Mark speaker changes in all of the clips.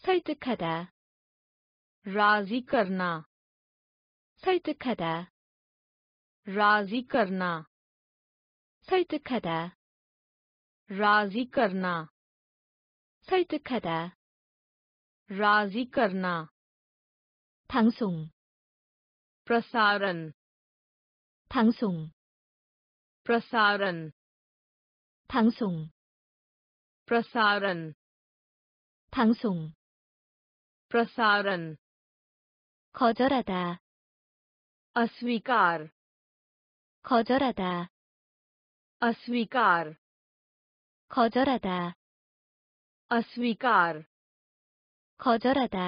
Speaker 1: 설득하다 राजी करना 설득하다 राजी करना 설득하다 राजी करना 설득하다 राजी करना 방송 प्रसारण 방송 प्रसारण 방송 प्रसारण 방송 प ् र a ा a ण 거절하다 अ स ् व ी क ा 거절하다 अ स ् व ी क ा 거절하다 अ स ् व ी क ा 거절하다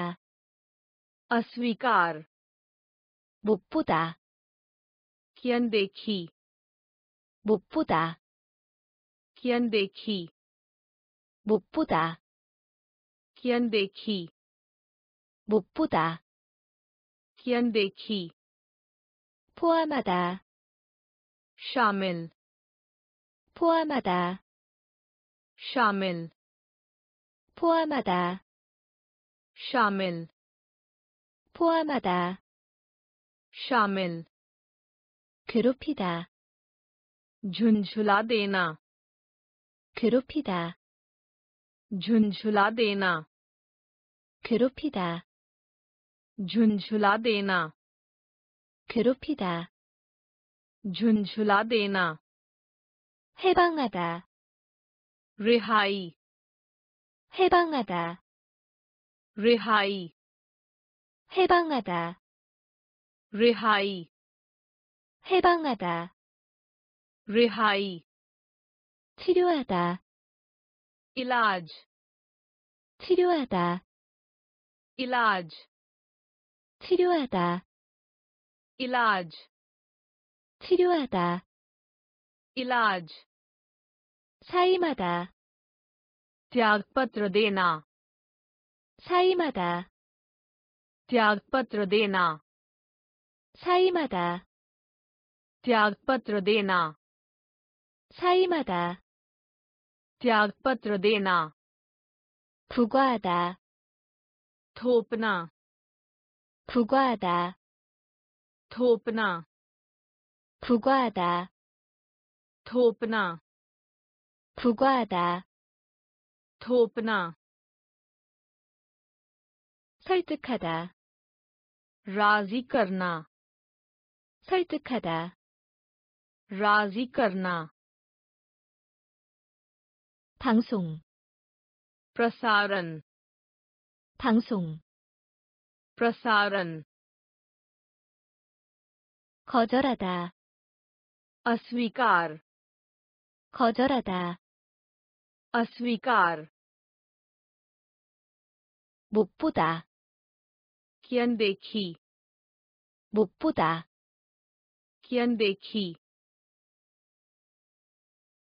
Speaker 1: अ स ् व ी क ा못 보다 किन देखी 못 보다 किन देखी 못 보다 किन देखी 못 보다. 현대키 포함하다. 샤멜 포함하다. 샤멜 포함하다. 샤멜 포함하다. 샤멜 괴롭히다. 준ुं झ ु ल 괴롭히다. 준ुं झ ु ल 괴롭히다. झुंझुला देना 괴롭히다 झुंझुला देना 해방하다 리하이 해방하다 리하이 해방하다 리하이 해방하다 리하이 치료하다 이라즈 치료하다 이라즈 치료하다 ilaj 치료하다 ilaj 사임하다 त्यागपत्र देना 사임하다 त्यागपत्र देना 사임하다 त्यागपत्र देना 사임하다 त्यागपत्र देना 구과하다 थोपना 구과하다 थोपना 구과하다 थोपना 구과하다 थोपना 설득하다 राजी करना 설득하다 राजी क 방송 प ् र स 방송 प्रसारण 거절하다 अ स ् व ी क ा 거절하다 अ स ् व ी क ा못 보다 किन देखी 못 보다 किन देखी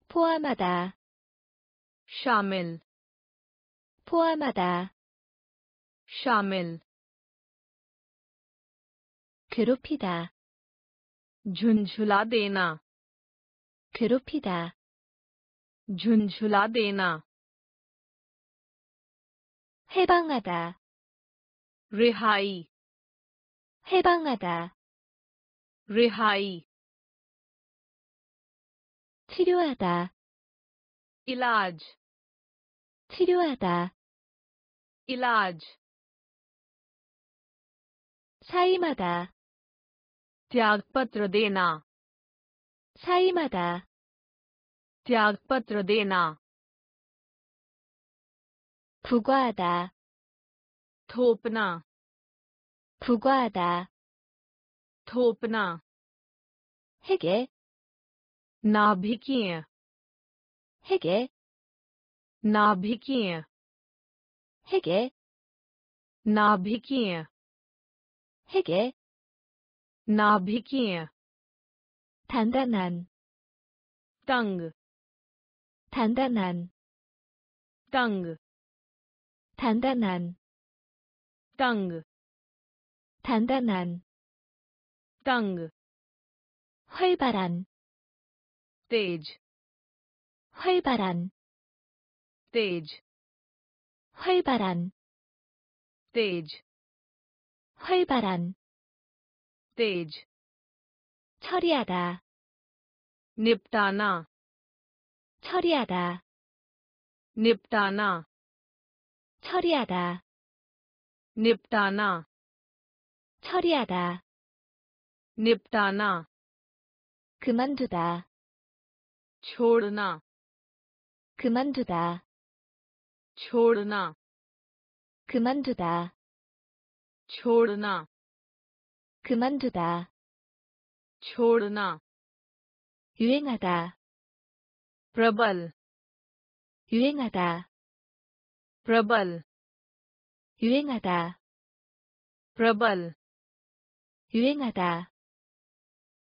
Speaker 1: 포함하다 शामिल 포함하다 शामिल 괴롭히다. 준ुं झ 나 괴롭히다. 준ुं झ 나 해방하다. 리하이. 해방하다. 리하이. 치료하다. 일라즈 치료하다. 일라즈 사임하다. त्यागपत्र देना साई माता त्यागपत्र देना खुगवादा थोपना खुगवादा थोपना हेगे नाभिकीय हेगे नाभिकीय हेगे नाभिकीय हेगे 나비기야탄다난탕탄다난탕탄다난탕탄다난탕활발한데이지활발한데이지활발한데이지활발한 s t a 처리하다 niptana 처리하다 niptana 처리하다 niptana 처리하다 niptana 그만두다 छोड़ना 그만두다 छोड़ना 그만두다 छोड़ना 그만두다. छोड़ना 유행하다. प्रबल 유행하다. प्रबल 유행하다. प्रबल 유행하다.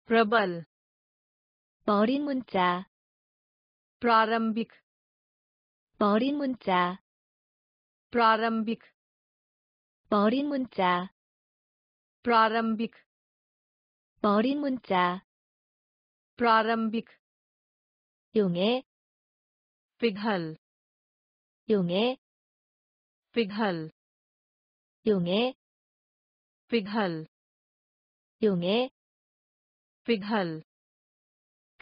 Speaker 1: प्रबल 버린 문자. प्रारंभिक 버린 문자. प्रारंभिक 버린 문자. प्रारंभिक 머릿 문자 प्रारंभिक 용해 पिघल युगे पिघल युगे पिघल युगे पिघल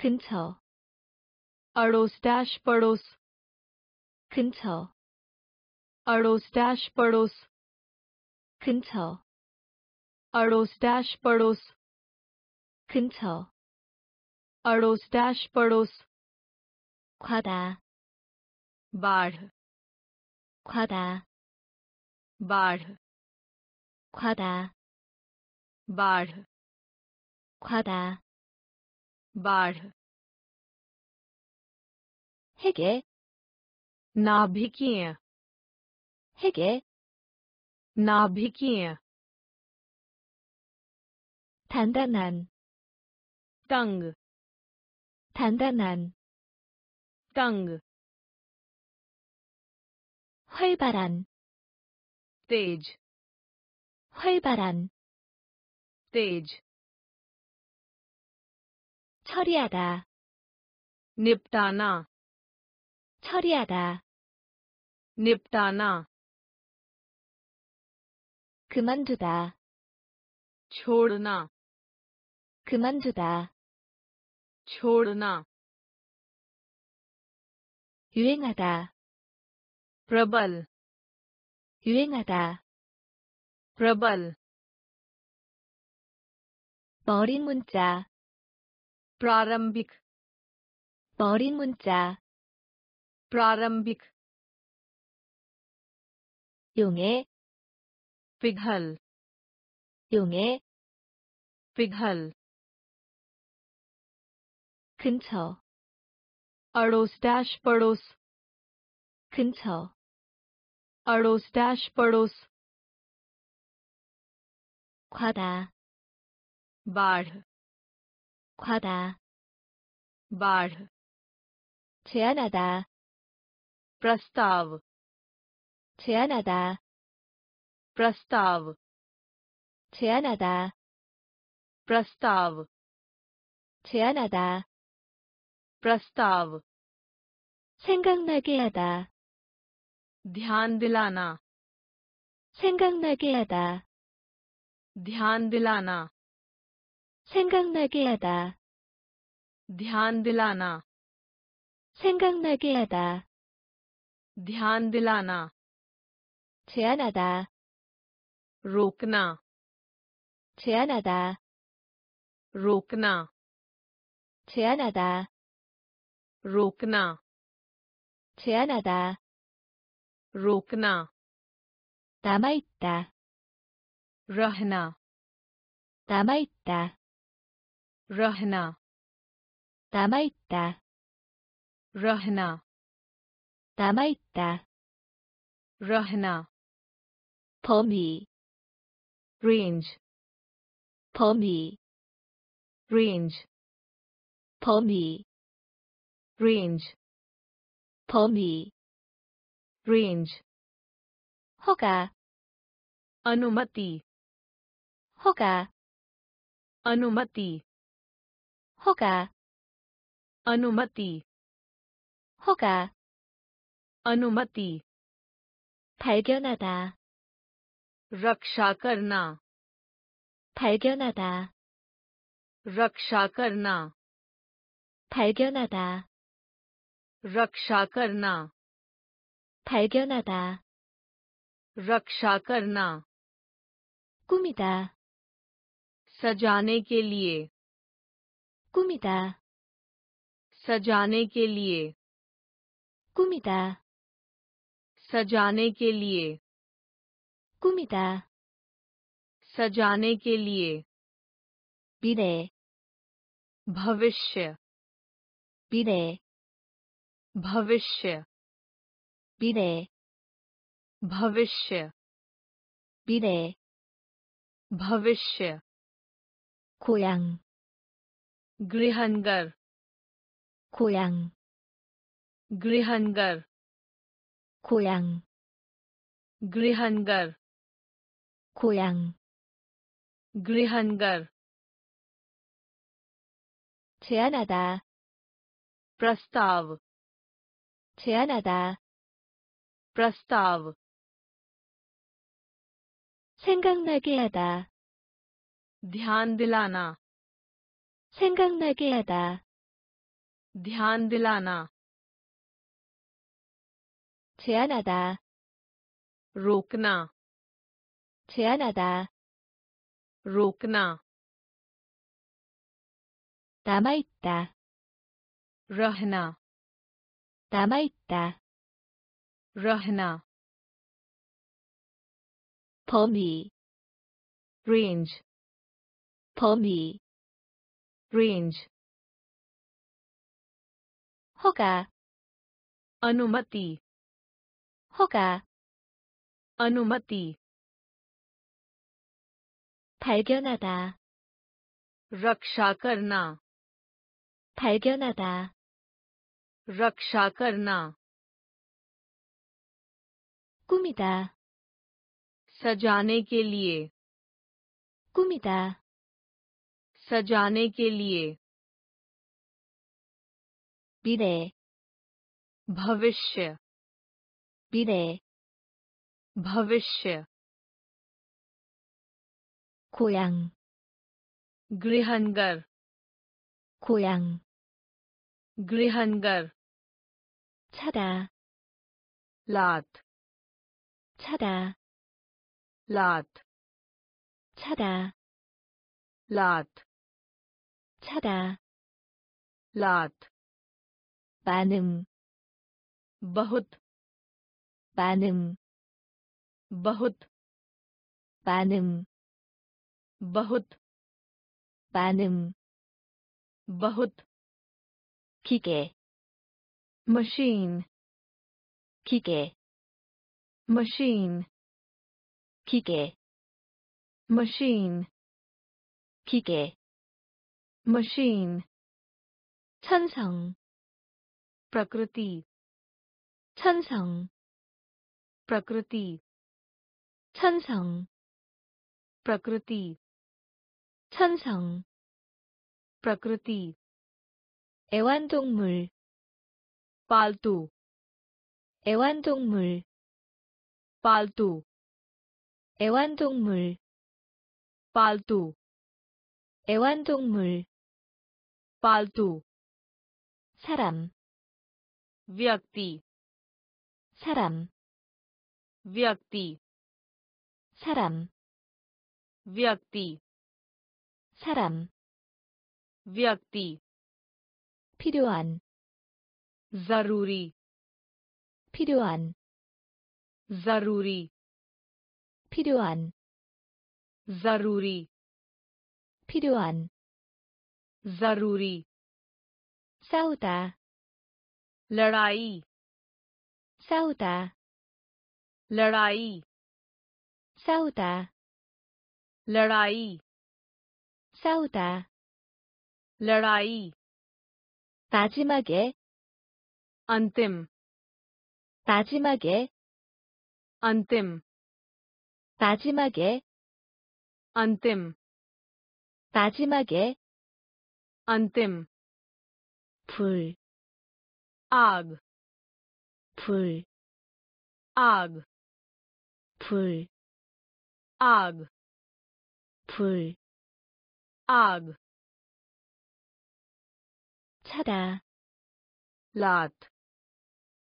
Speaker 1: 근처 अड़ोस डैश पड़ोस 근처 अड़ोस डैश पड़ोस 근처 अड़ोस डैश पड़ोस 근처 अड़ोस डैश पड़ोस खादा बाढ़ खादा बाढ़ खादा बाढ़ खादा बाढ़ हेगे नाभिकीय हेगे नाभिकीय 단단한 땅 단단한 땅 활발한 stage 활발한 stage 처리하다 niptana 처리하다 niptana 그만두다 छोड़ना 그만두다. छोड़ना 유행하다. प्रबल 유행하다. प्रबल 버린 문자. प्रारंभिक 버린 문자. प्रारंभिक 용해. पिघल 용해. पिघल 근처 अड़ोस डैश पड़ोस 근처 अड़ोस डैश पड़ोस 과다 बाढ़ 과다 बाढ़ 제안하다 प्रस्ताव 제안하다 प्रस्ताव 제안하다 प्रस्ताव 제안하다 प्रस्ताव 생각나게 하다. ध्यान दिलाना. 생각나게 하다. ध्यान दिलाना. 생각나게 하다. ध्यान दिलाना. 생각나게 하다. ध्यान दिलाना. 제안하다. रोकना. 제안하다. रोकना. 제안하다. r ो k n a 제한하다 r ो k n a 남아있다 रहना 남아있다 रहना 남아있다 रहना 남아있다 रहना 범위 range 범위 range 범위 range 범위 range 허가 अनुमति 허가 अनुमति 허가 अनुमति 허가 अनुमति 발견하다 रक्षा करना 발견하다 रक्षा करना 발견하다 रक्षा करना 발견하다 रक्षा करना 꾸미다 सजाने के लिए 꾸미다 सजाने के लिए 꾸미다 सजाने के लिए 꾸미다 सजाने के लिए 미래 भविष्य 미래 भविष्य 미래 भविष्य 미래 भविष्य 고향 गृहनगर 고향 गृहनगर 고향 गृहनगर 고향 गृहनगर 제안하다 प्रस्ताव 제안하다. प्रस्ताव 생각나게 하다. ध्यान दिलाना 생각나게 하다. ध्यान दिलाना 제안하다. रोकना 제안하다. रोकना 남아있다. रहना 남아있다. र ह 범위 range 범위 range 허가 अनुमति 허가 अनुमति 발견하다 रक्षा करना 발견하다 रक्षा करना कुमिता सजाने के लिए कुमिता सजाने के लिए बिरे भविष्य बिरे भविष्य कोयंग ग्रहणगर कोयंग गृहनगर छदा लात छदा लात छदा लात छदा लात बानम बहुत बानम बहुत बानम बहुत बानम बहुत 기계 machine 기계 machine 기계 machine 기계 machine 천성 prakriti 천성 prakriti 천성 prakriti 천성 prakriti 애완동물 paltu 애완동물 paltu 애완동물 paltu 애완동물 paltu 사람 व्यक्ति 사람 व्यक्ति 사람 व्यक्ति 사람 व्यक्ति 필요한 zaruri 필요한 zaruri 필요한 zaruri 필요한 zaruri 싸우다 लड़ाई 싸우다 लड़ाई 싸우다 लड़ाई 싸우다 लड़ाई 마지막에 안뜸 마지막에 안뜸 마지막에 안뜸 마지막에 안뜸 불 아그 불 아그 불 아그 불 아그 차다 랏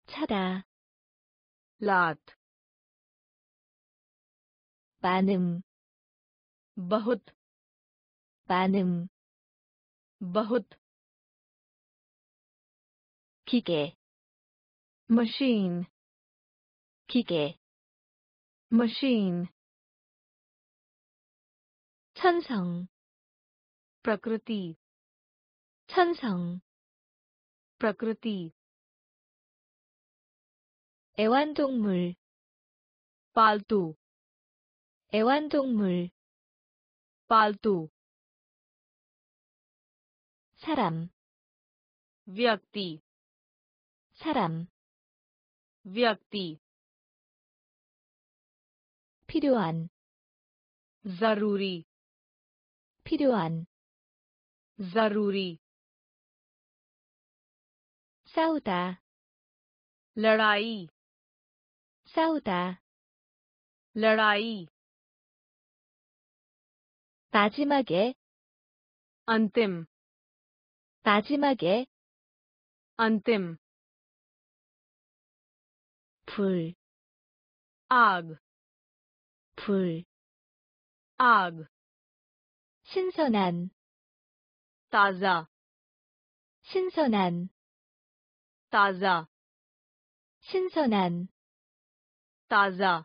Speaker 1: 차다 랏 많음 बहुत 많음 बहुत 기계 machine 기계 machine 천성 prakriti 천성 프라크르티 애완동물 팔투 애완동물 팔투 사람 व्यक्ति 사람 व्यक्ति 필요한 जरूरी 필요한 जरूरी 싸우다 लड़ाई 싸우다 लड़ाई 마지막에 अंतिम 마지막에 अंतिम 불 आग 불 आग 신선한 ताजा 신선한 taza 신선한 taza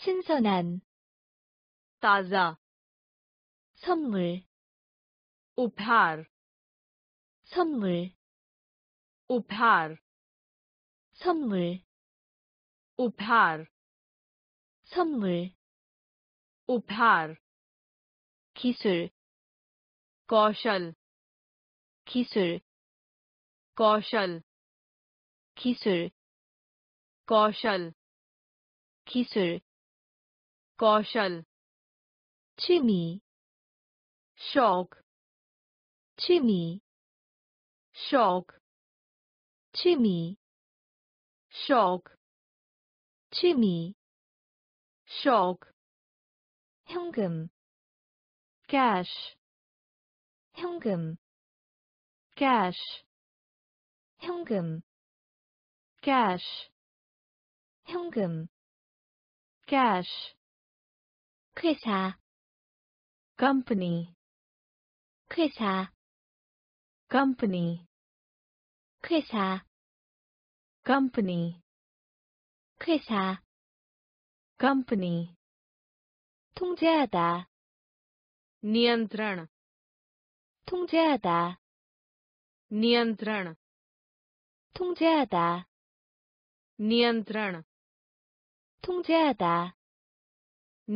Speaker 1: 신선한 t a 선물 upar 선물 upar 선물 upar 선물 u p a 기술 क ौ 기술 Kaushal Kisur Kaushal Kisur Kaushal Chimi Shock Chimi Shock Chimi Shock Chimi Shock Hungum Cash Hungum Cash 현금 cash 현금 cash 회사 company 회사 company 회사 company 회사 company 통제하다 नियंत्रण 통제하다 नियंत्रण 통제하다 નિયંત્રણ 통제하다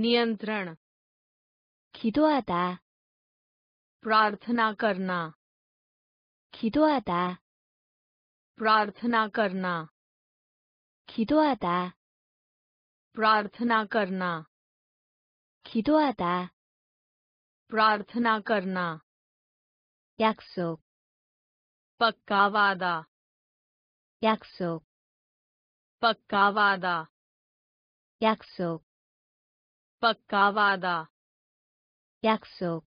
Speaker 1: નિયંત્રણ 기도하다 પ્રાર્થના करना 기도하다 પ્રાર્થના करना 기도하다 પ્રાર્થના करना 기도하다 પ્રાર્થના करना 약속 पक्का वादा 약속 पक्का वादा 약속 पक्का वादा 약속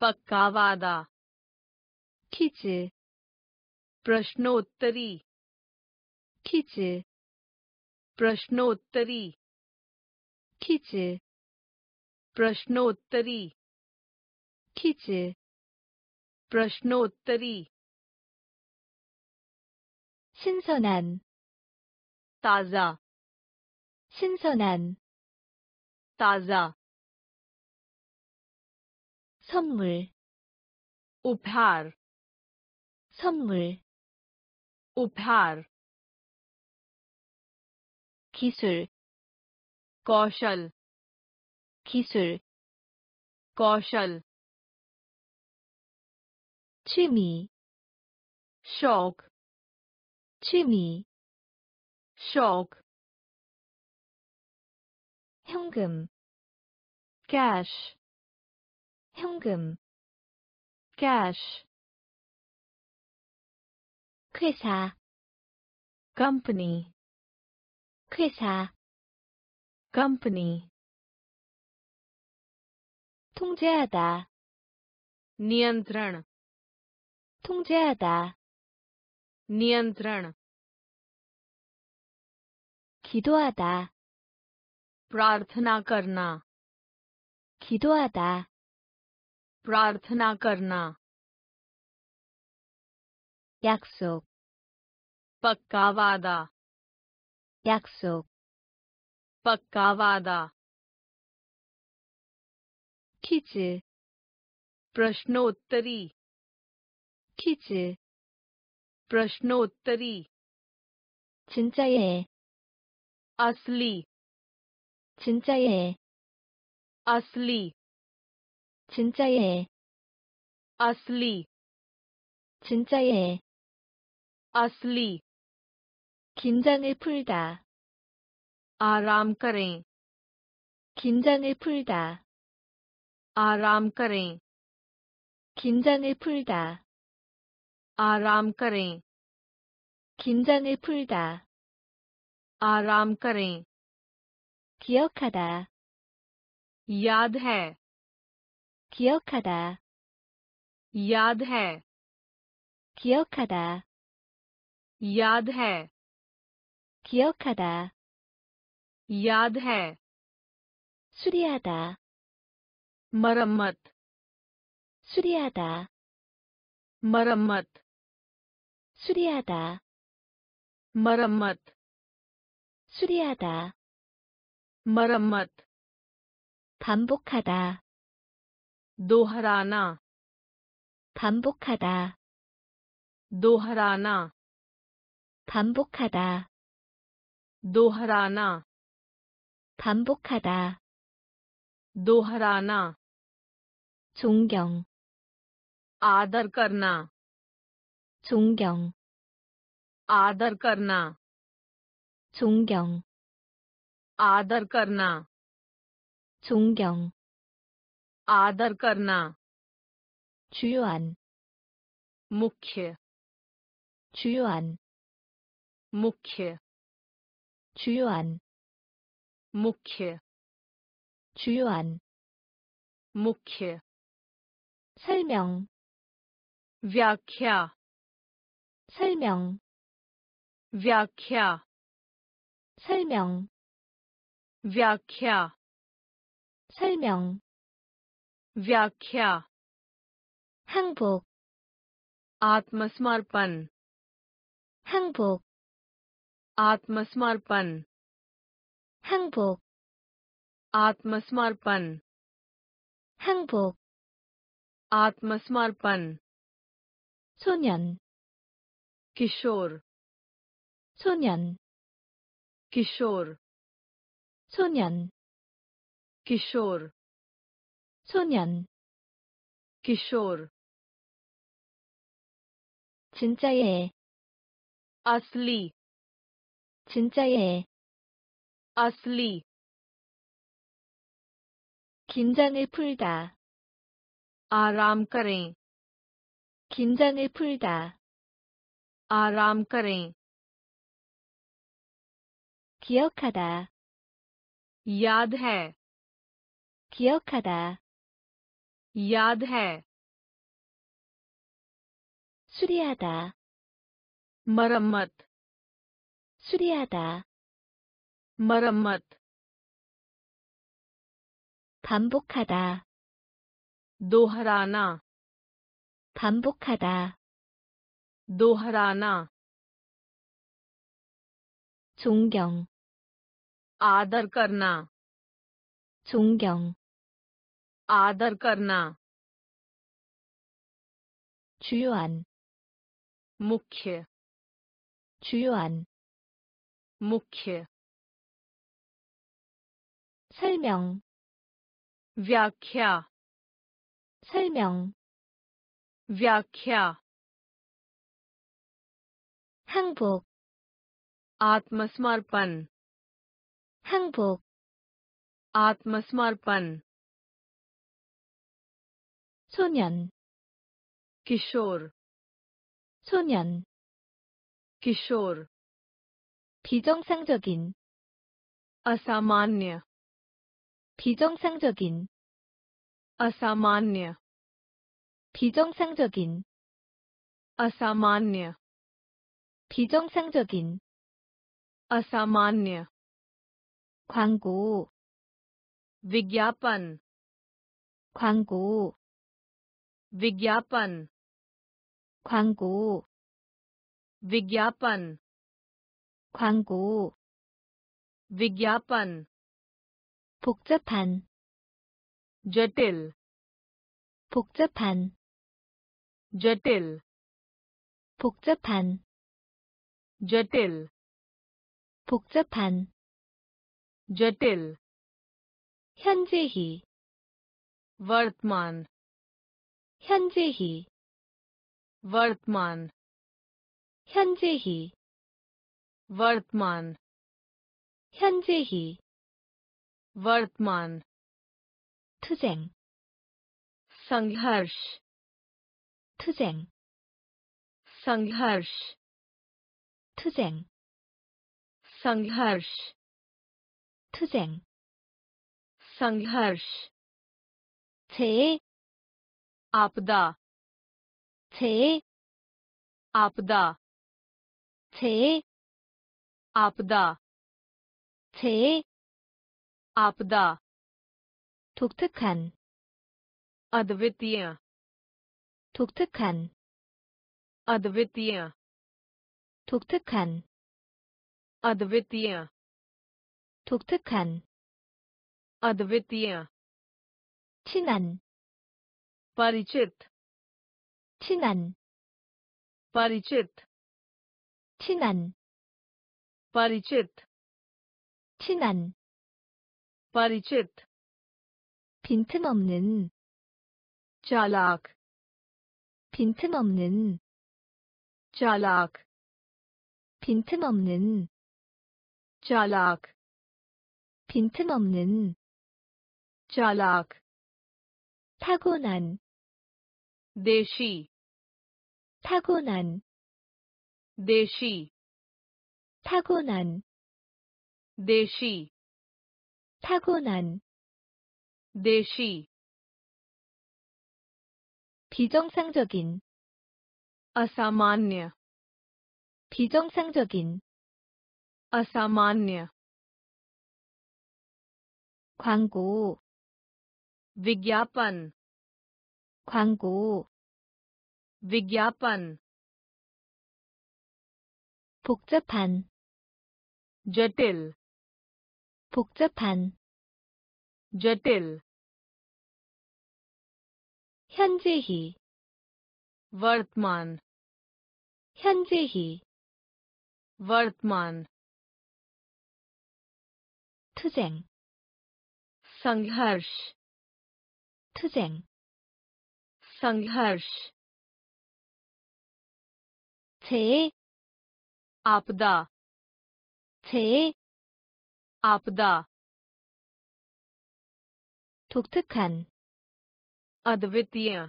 Speaker 1: पक्का वादा 퀴즈 प्रश्नोत्तरी 퀴즈 प्रश्नोत्तरी 퀴즈 प्रश्नोत्तरी 퀴즈 प्रश्नोत्तरी 신선한 taza 신선한 taza 선물 उपहार 선물 उपहार 기술 कौशल 기술 कौशल 취미 शौक 취미 쇼크 현금 cash 현금 cash 회사 company 회사 company 통제하다 니안드란 통제하다 नियंत्रण 기도하다 प्रार्थना करना 기도하다 प्रार्थना करना 약속 पक्का वादा 약속 पक्का वादा किचे प्रश्नोत्तरी किचे प्रश्नोत्तरी 진짜예 असली 진짜예 असली 진짜예 असली 진짜예 असली 긴장을 풀다 आराम करें 긴장을 풀다 आराम करें 긴장을 풀다 आराम करें 긴장을 풀다 आराम करें 기억하다 याद है 기억하다 याद है 기억하다 याद है 기억하다 याद है 수리하다 मरम्मत 수리하다 मरम्मत 수리하다 मरम्मत 수리하다 मरम्मत 반복하다 दोहराना 반복하다 दोहराना 반복하다 दोहराना 반복하다 दोहराना 존경 आदर करना 존경 आदर करना 존경 आदर करना 존경 आदर करना 주요한 मुख्य 주요한 मुख्य 주요한 मुख्य 주요한 मुख्य 설명 व्याख्या 설명 व्याख्या 설명 व्याख्या 설명 व्याख्या 항복 आत्मसमर्पण 항복 आत्मसमर्पण 항복 आत्मसमर्पण 항복 आत्मसमर्पण 소년 किशोर 소년 किशोर 소년 किशोर 소년 किशोर 진짜예 असली 진짜예 असली 긴장을 풀다 아람 करें 긴장을 풀다 आराम करें कियोकदा याद है कियोकदा याद है सुरियादा मरम्मत सुरियादा मरम्मत पंबुखदा दोहराना पंबुखदा दोहराना 존경 आदर करना 존경 आदर करना 주요한 मुख्य 주요한 मुख्य 설명 व्याख्या 설명 व्याख्या 항복 आत्मसमर्पण 항복 आत्मसमर्पण 소년 किशोर 소년 किशोर 비정상적인 असामान्य 비정상적인 असामान्य 비정상적인 असामान्य 비정상적인 असामान्य 광고 विज्ञापन 광고 विज्ञापन 광고 विज्ञापन 광고 विज्ञापन 복잡한 जटिल 복잡한 जटिल 복잡한 जटिल 복잡한 जटिल 현재히 वर्तमान 현재히 वर्तमान 현재히 वर्तमान 현재히 वर्तमान 투쟁 संघर्ष 투쟁 संघर्ष 투쟁 संघर्ष 투쟁 संघर्ष 재해 आपदा 재해 आपदा 재해 आपदा 재해 आपदा 독특한 अद्वितीय 독특한 अद्वितीय 독특한 अद्वितीय 독특한 अद्वितीय 친한 परिचित 친한 परिचित 친한 परिचित 친한 परिचित 빈틈없는 चालाक 빈틈없는 चालाक 빈틈없는 çalak 빈틈없는 çalak 타고난 대시 타고난 대시 타고난 대시 타고난 대시 비정상적인 asamanya 비정상적인 asamanya 광고 vigyapan 광고 vigyapan 복잡한 jatil 복잡한 jatil 현재히 वर्तमान 현재히 वर्तमान 투쟁 संघर्ष 투쟁 संघर्ष 제 आपदा 제 आपदा 독특한 अद्वितीय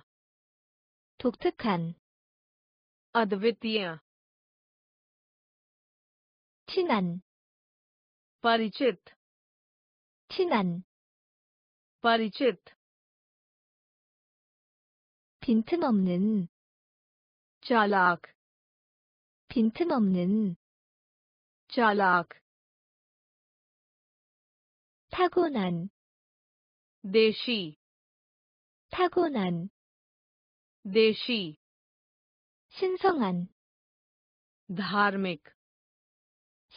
Speaker 1: 독특한 अद्वितीय 친한 परिचित 친한 परिचित 빈틈없는 चालाक 빈틈없는 चालाक 타고난 देशी 타고난 देशी 신성한 धार्मिक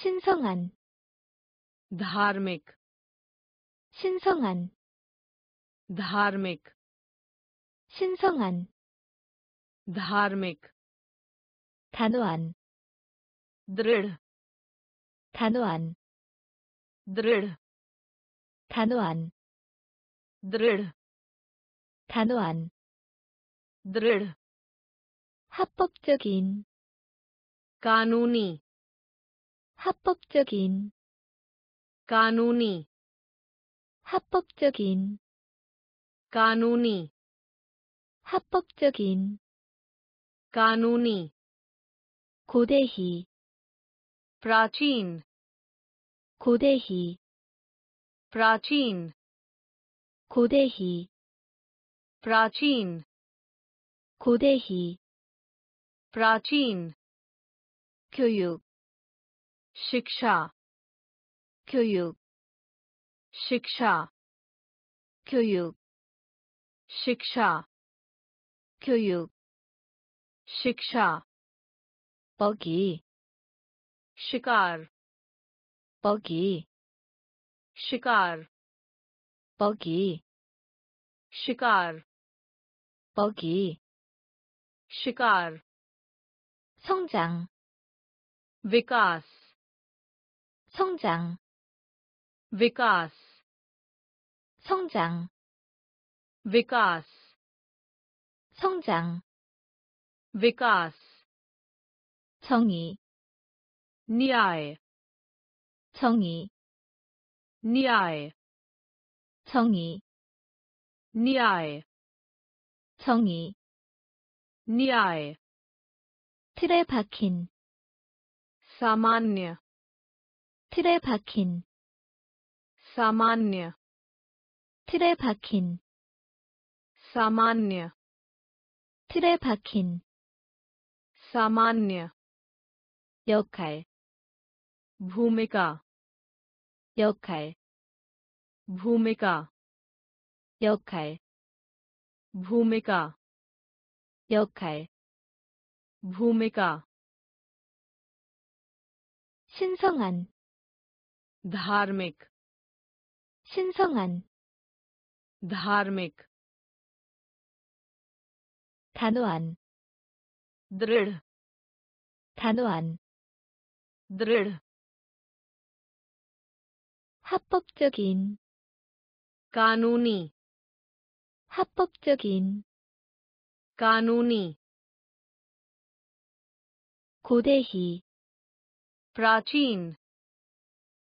Speaker 1: 신성한 धार्मिक 신성한 धार्मिक 신성한 धार्मिक 단호한 द ृ ढ 단호한 द ृ ढ 단호한 द ृ ढ 단호한 द ृ ढ 합법적인 क ा न 합법적인 क ा니 합법적인 क ा니 합법적인 क ा니고대히 प 라 र 고대히 प 라 र 고대히 प 라 र 고대히 प 라 र 교육 शिक्षा 교육 शिक्षा 교육 शिक्षा 교육 शिक्षा 버기 शिकार 버기 शिकार 버기 शिकार 버기 शिकार 성장 विकास 성장 विकास 성장 विकास 성장 विकास 정의 न ् य ा 정의 न ् य ा 정의 न ् य ा 정의 न ् य ा 틀에 박힌 सामान्य 틀에 박힌 सामान्य 틀에 박힌 सामान्य 틀에 박힌 सामान्य 역할 भूमिका 역할 भूमिका 역할 भूमिका 역할 भूमिका 신성한 धार्मिक 신성한 धार्मिक 단호한 दृढ़ 단호한 दृढ़ 합법적인 कानूनी 합법적인 कानूनी 고대히 प्राचीन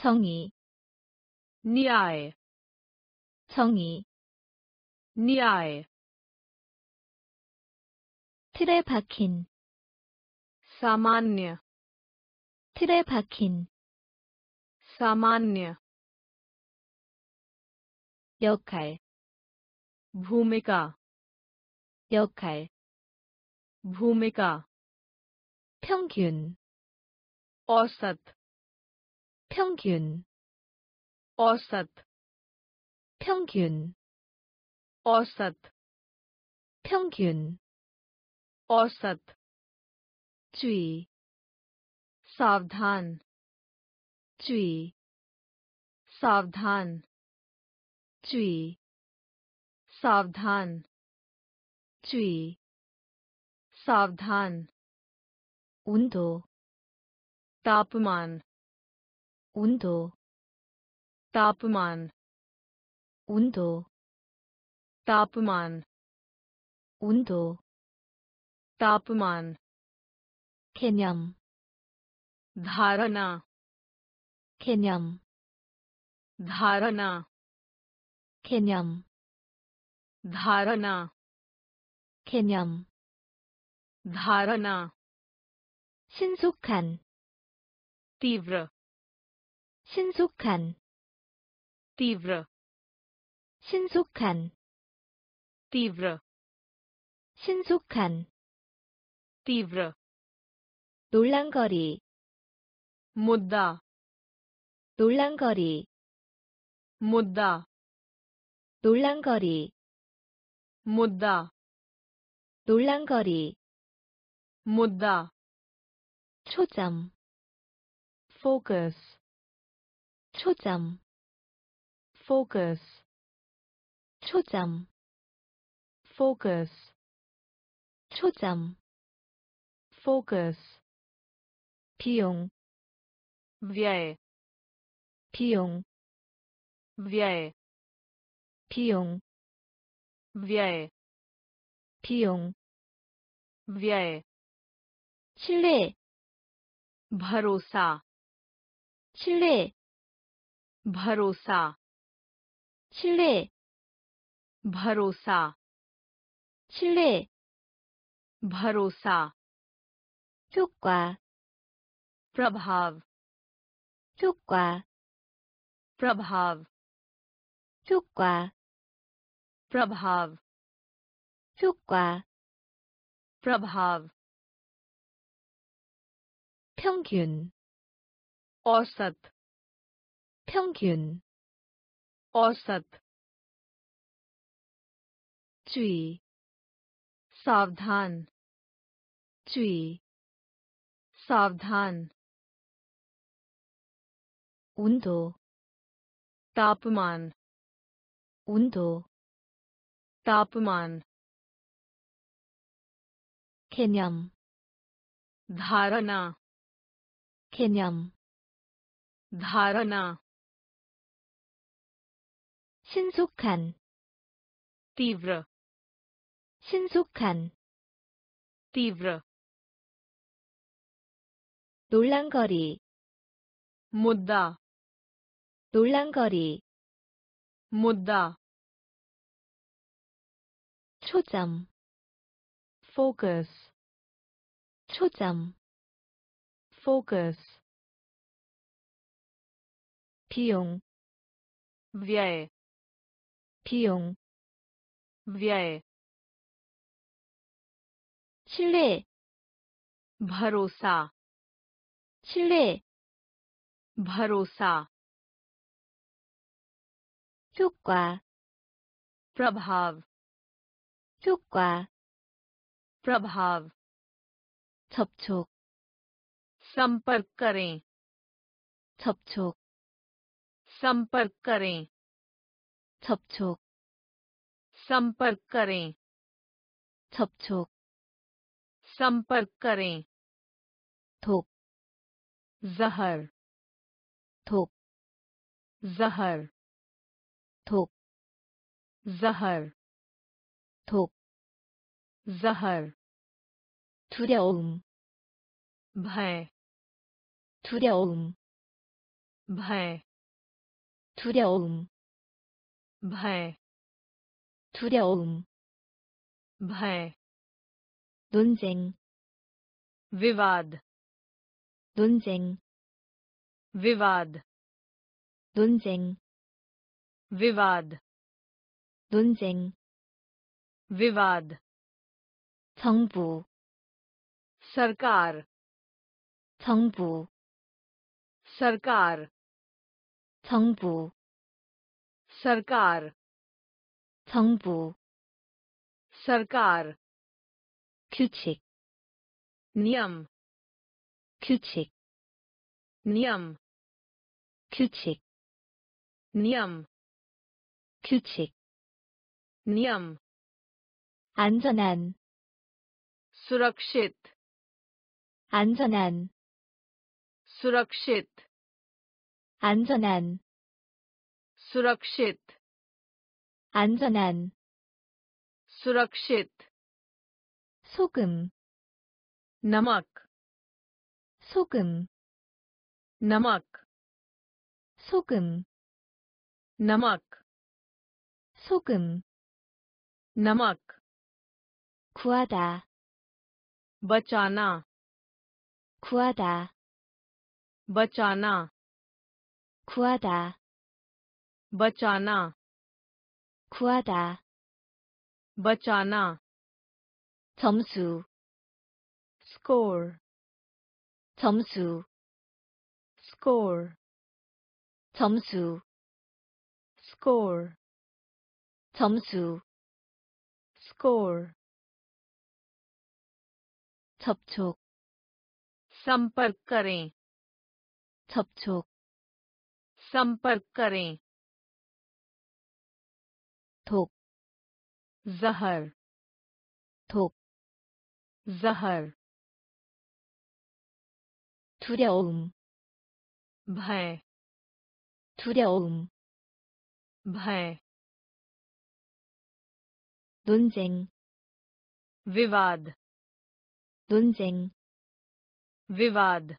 Speaker 1: 정의 niae 정의 niae 틀에 박힌 सामान्य 틀에 박힌 सामान्य 역할 भूमिका 역할 भूमिका 평균 औसत 평균 어삿 평균 어삿 평균 औसत चुई सावधान चुई सावधान चुई सावधान चुई सावधान उन्दो तापमान 온도 तापमान 온도 तापमान 온도 तापमान 개념 धारणा 개념 धारणा 개념 धारणा 개념 धारणा 신속한 तीव्र 신속한 tivr 신속한 tivr 신속한 tivr 놀란거리 mudda 놀란거리 mudda 놀란거리 mudda 놀란거리 mudda 초점 focus 초점 focus 초점 focus 초점 focus 비용 व्यय 비용 व्यय 비용 व्यय 비용 व्यय 신뢰 भरोसा 신뢰 भरोसा छिड़े भरोसा छिड़े भरोसा चुक्का प्रभाव चुक्का प्रभाव चुक्का प्रभाव चुक्का प्रभाव औसत 평균 औसत 주의 सावधान 주의 सावधान 온도 तापमान 온도 तापमान 개념 धारणा 개념 धारणा 신속한 tivra 신속한 tivra 놀란거리 mudda 놀란거리 mudda 초점 focus 초점 focus 비용 व्यय 비용 व्यय 신뢰 भरोसा 신뢰 भरोसा 효과 प्रभाव 효과 प्रभाव 접촉 संपर्क करें 접촉 संपर्क करें 접촉 संपर्क करें 접촉 संपर्क करें 독 जहर 독 जहर 독 जहर 독 जहर 두려움 भय 두려움 भय 두려움 भय 두려움 भय 논쟁 विवाद 논쟁 विवाद 논쟁 विवाद 논쟁 विवाद 정부 सरकार 정부 सरकार 정부 सरकार 정부 सरकार 규칙 नियम 규칙 नियम 규칙 नियम 규칙 नियम 안전한 सुरक्षित 안전한 सुरक्षित 안전한 सुरक्षित 안전한 सुरक्षित 소금 नमक 소금 नमक 소금 नमक 소금 नमक 구하다 बचाना 구하다 बचाना 구하다 बचाना खुआदा बचाना 점수 score 점수 score 점수 score 점수 score 접촉 संपर्क करें 접촉 संपर्क करें थोक जहर थोक जहर तुर्याओं भय तुर्याओं भय दुन्जेंग विवाद दुन्जेंग विवाद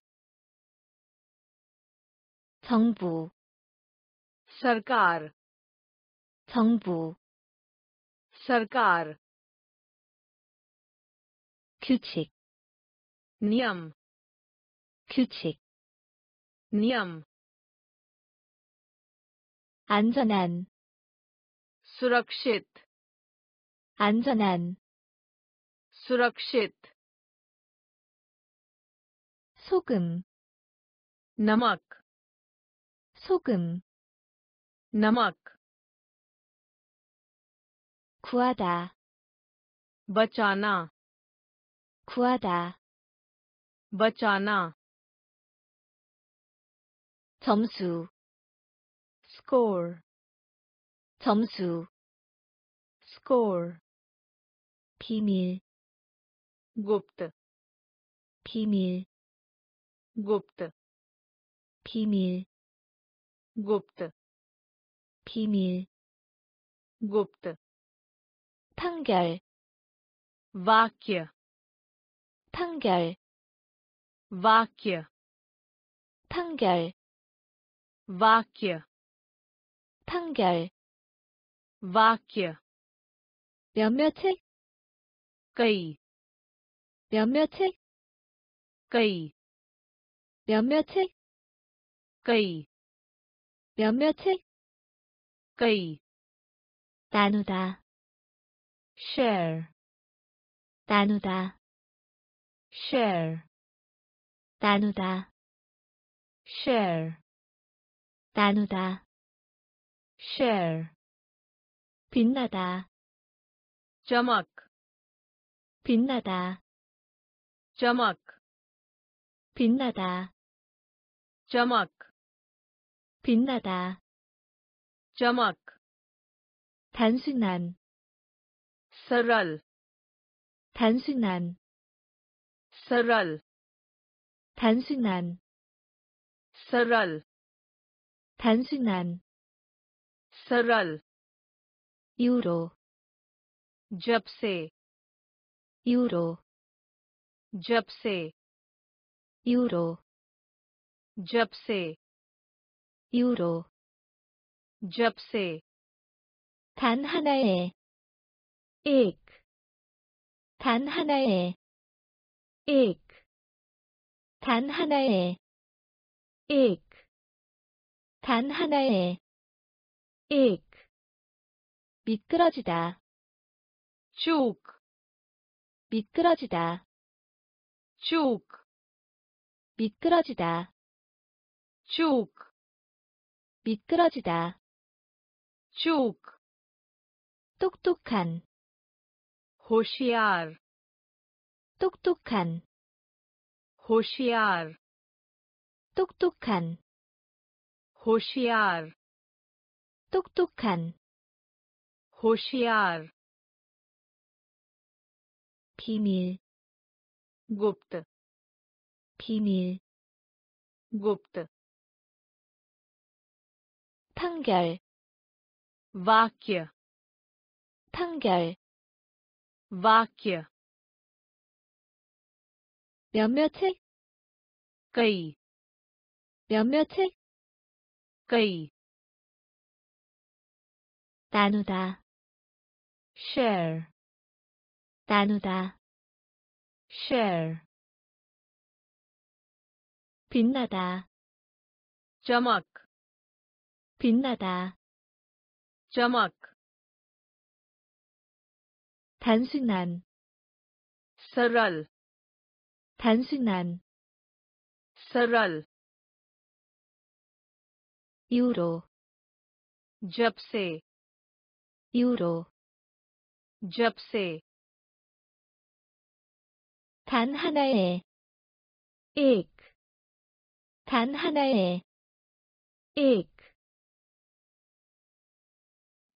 Speaker 1: 정부 सरकार 정부 सरकार 규칙 नियम 규칙 नियम 안전한 सुरक्षित 안전한 सुरक्षित 소금 नमक 소금 नमक 구하다 बचाना 구하다 बचाना 점수 score 점수 score 비밀 गुप्त 비밀 गुप्त 비밀 गुप्त 비밀 गुप्त 판결 Vakya 판결 Vakya 판결 Vakya 판결 Vakya 몇몇의 cây 몇몇의 cây 몇몇의 cây 몇몇의 cây 나누다 share 나누다 share 나누다 share 나누다 share 빛나다 점악 빛나다 점악 빛나다 점악 빛나다 점악 단순한 सरल 단순한 सरल 단순한 सरल 단순한 सरल 이후로 जब से 이후로 जब से 이후로 जब से 이후로 जब से 단 하나의 ik 단 하나의 ik 단 하나의 ik 단 하나의 ik 미끄러지다 쭉 미끄러지다 쭉 미끄러지다 쭉 미끄러지다 쭉 똑똑한 होशियार 똑똑한 होशियार 똑똑한 होशियार 똑똑한 होशियार 비밀 गुप्त 비밀 गुप्त 판결 वाक्य 판결 वाक्य 몇몇의 कई 몇몇의 कई 나누다 share 나누다 share 빛나다 चमक 빛나다 चमक 단순한 सरल 단순한 सरल 이후로 जब से 이후로 जब से 단 하나의 एक 단 하나의 एक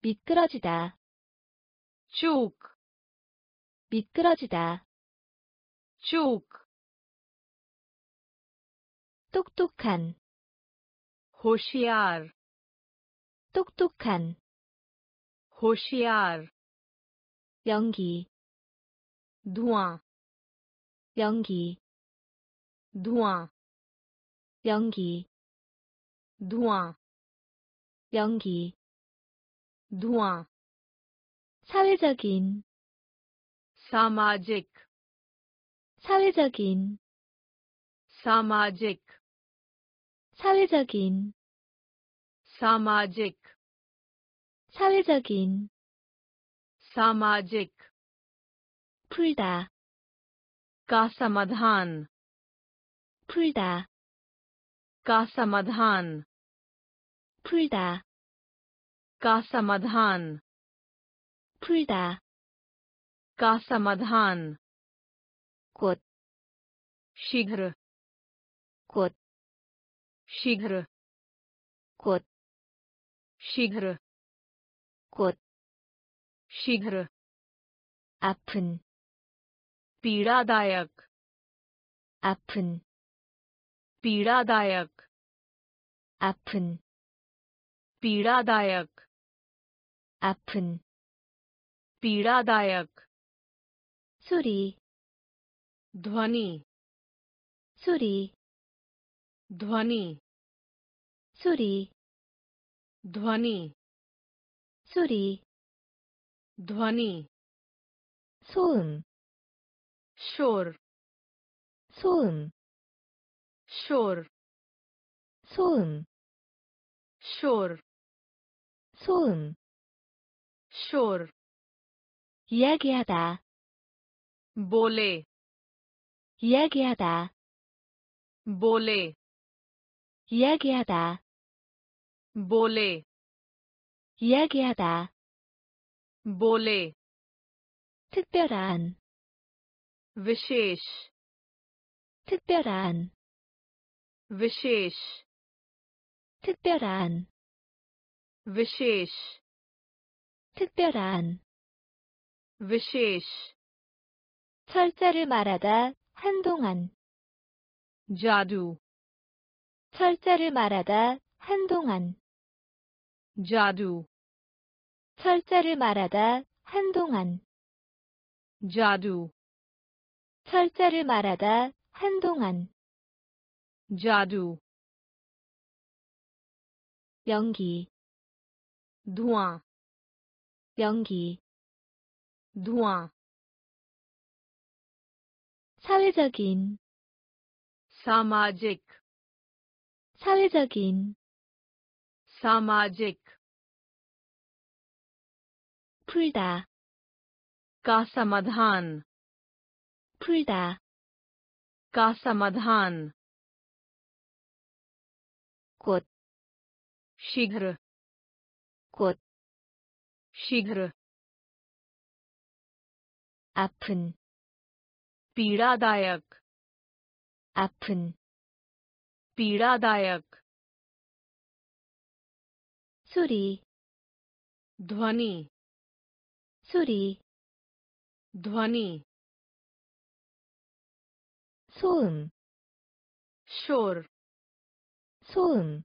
Speaker 1: 미끄러지다 च 미끄러지다. 쭉 똑똑한 호시알 똑똑한 호시알 연기 두아 연기 두아 연기 두아 연기 두아 사회적인 सामाजिक 사회적인 सामाजिक 사회적인 सामाजिक 사회적인 सामाजिक 풀다 का समाधान 풀다 का समाधान 풀다 का समाधान 풀다 का समाधान कुत शीघ्र कुत शीघ्र कुत शीघ्र कुत शीघ्र अपन पीड़ादायक अपन पीड़ादायक अपन पीड़ादायक अपन पीड़ादायक सुरी ध्वनि सुरी ध्वनि सुरी ध्वनि सुरी ध्वनि सोम शोर सोम शोर सोम शोर सोम शोर यह बोले 이야기하다 बोले 이야기하다 बोले 이야기하다 बोले 특별한 विशेष 특별한 विशेष 특별한 विशेष 특별한 विशेष 철자를 말하다 한동안 자두 철자를 말하다 한동안 자두 철자를 말하다 한동안 자두 철자를 말하다 한동안 자두 연기 두아 연기 두아 사회적인 सामाजिक 사회적인 सामाजिक 풀다 का समाधान 풀다 का समाधान 꽃 शीघ्र 꽃 शीघ्र 아픈 पीड़ादायक अपन पीड़ादायक सुरी ध्वनि सुरी ध्वनि सोम शोर सोम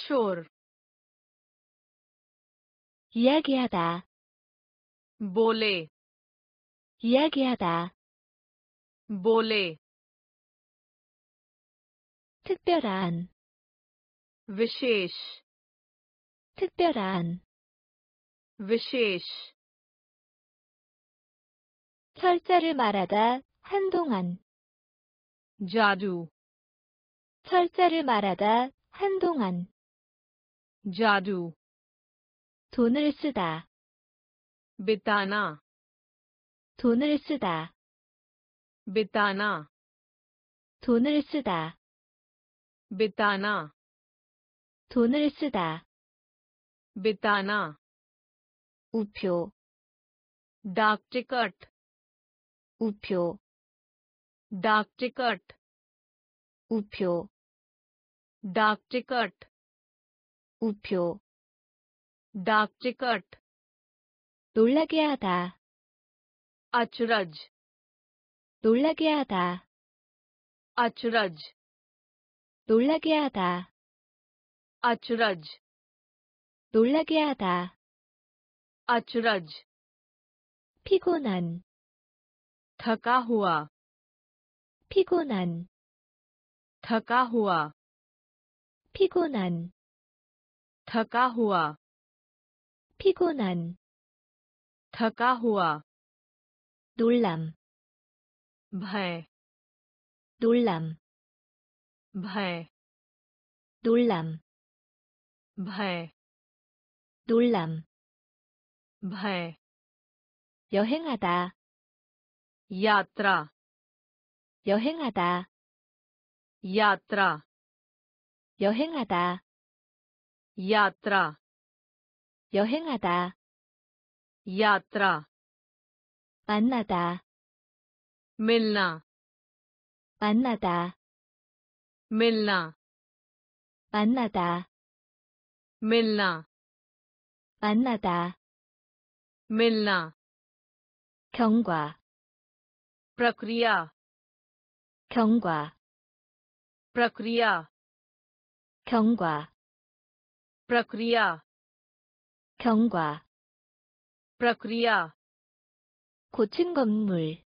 Speaker 1: शोर यह क्या था बोले यह क्या था बोले 특별한 विशेष 특별한 विशेष 철자를 말하다 한동안 자두 철자를 말하다 한동안 자두 돈을 쓰다 비타나 돈을 쓰다 बिताना 돈을 쓰다 비타나 돈을 쓰다 비타나 우표 डाक टिकट 우표 डाक टिकट 우표 डाक टिकट 우표 डाक टिकट 놀라게 하다 अचरज 놀라게 하다. 아추라즈 놀라게 하다. 아추라즈 놀라게 하다. 아추라즈 피곤한 थका ह 피곤한 थका ह 피곤한 थका ह 피곤한 थका ह 놀람 भय 놀람 भय 놀람 भय 놀람 भय 여행하다 야트라 여행하다 야트라 여행하다 야트라 여행하다 야트라 만나다 मिलना 만나다 मिलना 만나다 मिलना 만나다 मिलना 경과 प्रक्रिया 경과 प्रक्रिया 경과 प्रक्रिया 경과 प्रक्रिया 고층 건물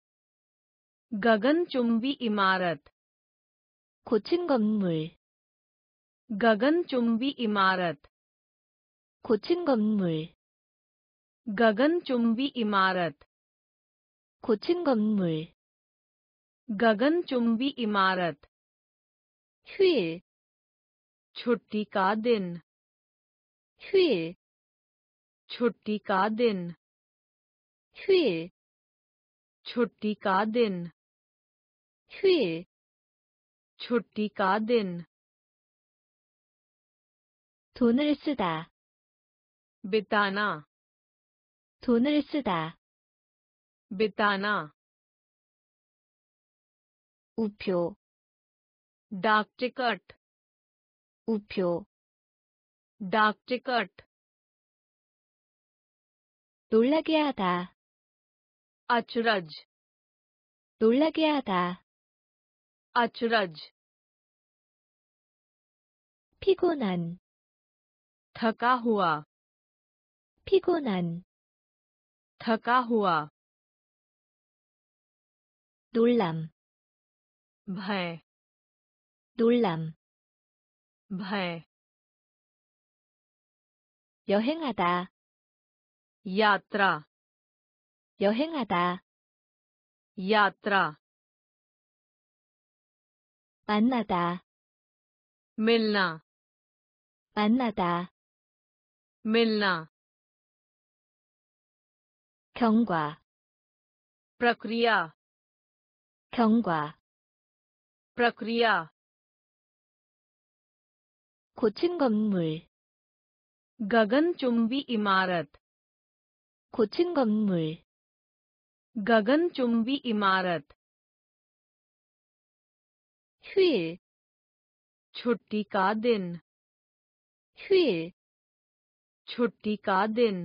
Speaker 1: गगनचुंबी इमारत 고층 건물 गगनचुंबी इमारत 고층 건물 गगनचुंबी इमारत 고층 건물 गगनचुंबी इमारत हुए छुट्टी का दिन हुए छुट्टी का दिन हुए छुट्टी का दिन 휴일 छुट्टी का दिन 돈을 쓰다 बिताना 돈을 쓰다 बिताना 우표 डाक टिकट 우표 डाक टिकट 놀라게 하다 अचरज 놀라게 하다 अचरज 피곤한 थका हुआ 피곤한 थका हुआ 놀람 भय 놀람 भय 여행하다 यात्रा 여행하다 यात्रा 만나다 मिलना 만나다 मिलना 경과 प्रक्रिया 경과 प्रक्रिया 고층 건물 गगनचुंबी इमारत 고층 건물 गगनचुंबी इमारत 휴일 छुट्टी का दिन 휴일 छुट्टी का दिन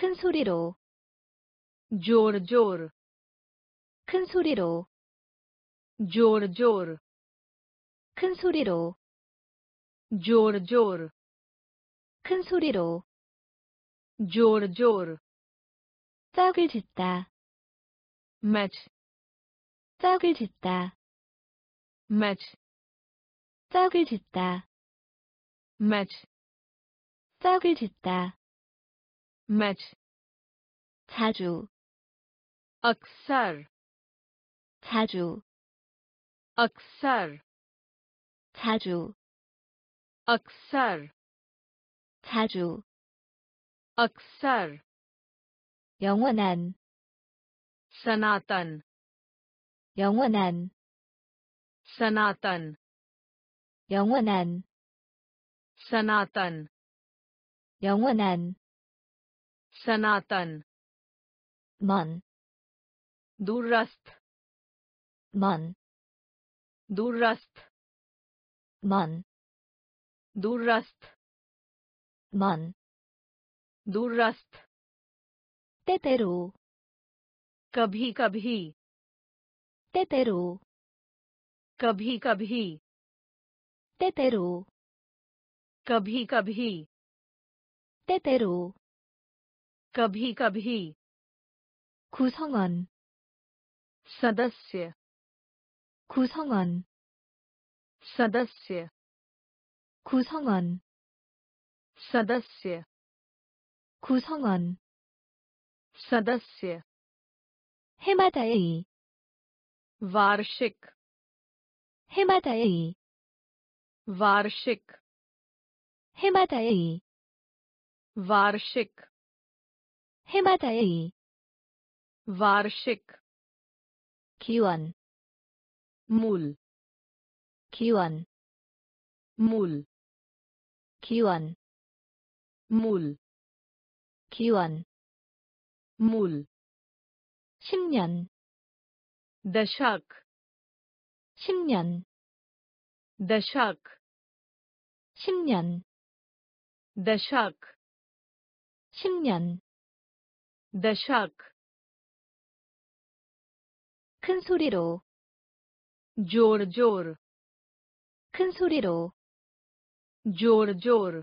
Speaker 1: 큰 소리로 जोर जोर 큰 소리로 जोर जोर 큰 소리로 जोर जोर 큰 소리로 जोर जोर 짝을 짓다 match 짝을 짓다 match 썩을 짓다 match 썩을 짓다 match 자주 أكثر 자주 أكثر 자주 أكثر 자주 أكثر 영원한 سناتن 영원한 सनातन 영원한 सनातन 영원한 सनातन मन दूरस्थ मन दूरस्थ मन दूरस्थ मन दूरस्थ तेतेरो कभी कभी तेतेरो कभी कभी तेतेरो कभी कभी तेतेरो कभी कभी कुसंगन सदस्य कुसंगन सदस्य कुसंगन सदस्य कुसंगन सदस्य 해마다의 वार्षिक 해마다의 वार्षिक 해마다의 वार्षिक 해마다의 वार्षिक क्यूअन मूल क्यूअन मूल क्यूअन मूल क्यूअन मूल 10년 दशक 10년 s द श k 10년 s द श k 10년 s a दशक 큰 소리로 जोर-जोर 큰 소리로 जोर-जोर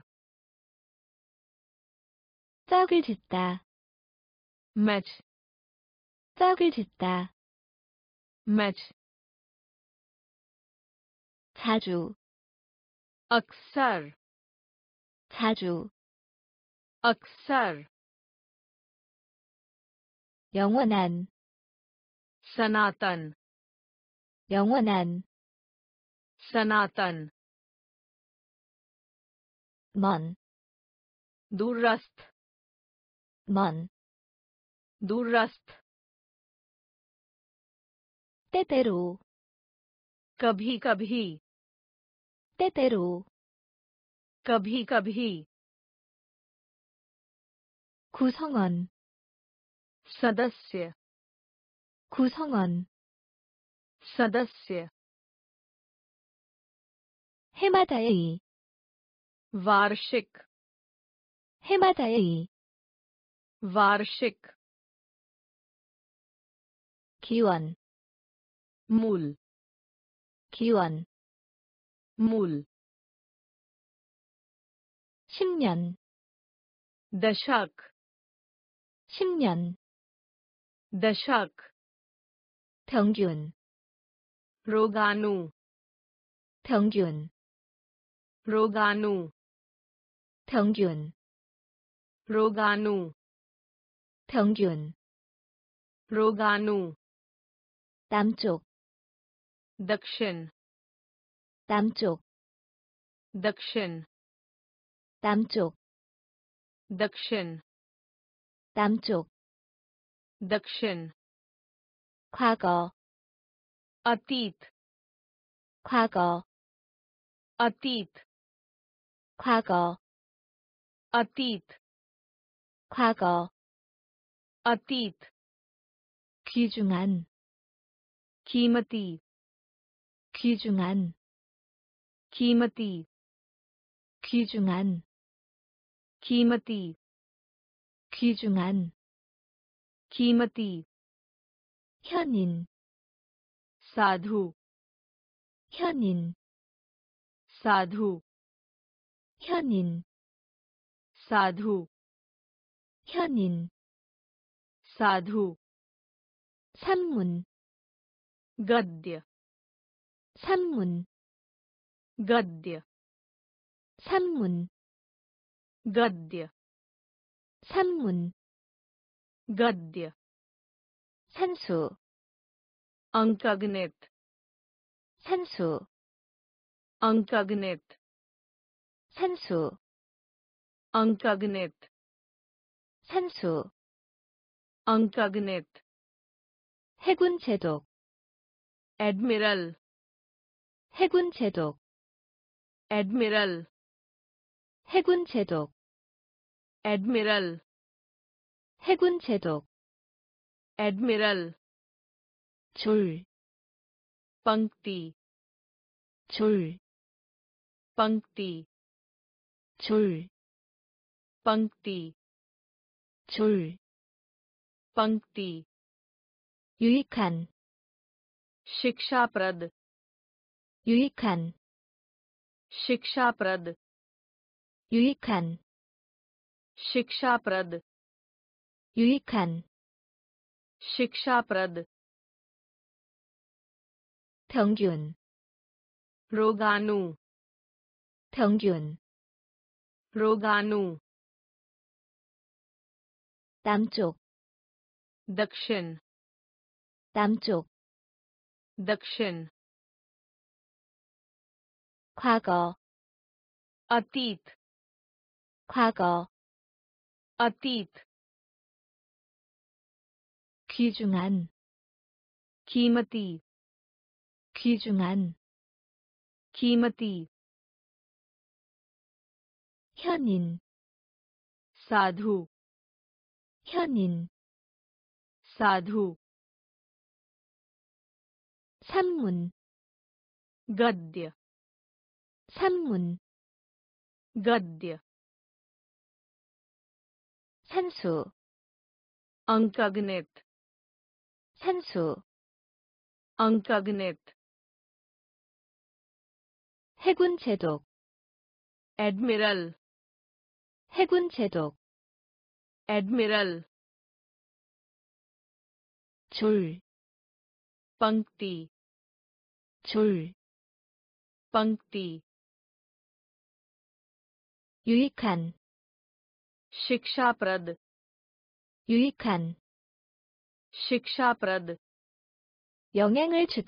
Speaker 1: 짝을 짓다 match 짝을 짓다 match 자주 अक्सर 자주 अक्सर 영원한 सनातन 영원한 सनातन मन दूरस्थ मन दूरस्थ 때때로 कभी कभी तेतेरू कभी कभी 구성원 सदस्य 구성원 सदस्य 해마다의 वार्षिक 해마다의 वार्षिक 기원 मूल 기원 물 10년 द श k 10년 दशक 평균 रोगाणु 평균 रोगाणु 평균 रोगाणु 평균 रोगाणु 남쪽 दक्षिण 남쪽 दक्षिण 남쪽 दक्षिण 남쪽 दक्षिण 과거 अतीत 과거 अतीत 과거 अतीत 과거 अतीत 귀중한 귀중한 기ी म 귀중한 기ी म 귀중한 기ी म 현인 사두 현인 사두 현인 사두 현인 사두 산문 ग द 산문 गद्य 산문 गद्य 산문 गद्य 산수 अंकगणित 산수 अंकगणित 산수 अंकगणित 산수 अंकगणित 해군 제독 admiral 해군 제독 admiral 해군 제독 admiral 해군 제독 admiral 줄 पंक्ति 줄 पंक्ति 줄 पंक्ति 줄 पंक्ति 유익한 शिक्षाप्रद 유익한 शिक्षाप्रद 유익한 शिक्षाप्रद 유익한 शिक्षाप्रद 평균 रोगानु 평균 रोगानु 남쪽 दक्षिण 남쪽 दक्षिण 과거 어তীत 과거 어তীत 귀중한 कीमती 귀중한 कीमती 현인 사두 현인 사두 산문 गद्य 산문 gadya 산수 अंकगणित 산수 अंकगणित 해군 제독 admiral 해군 제독 admiral 줄 पंक्ति 줄 पंक्ति 유익한 शिक्षाप्रद 유익한 शिक्षाप्रद 영향을 주다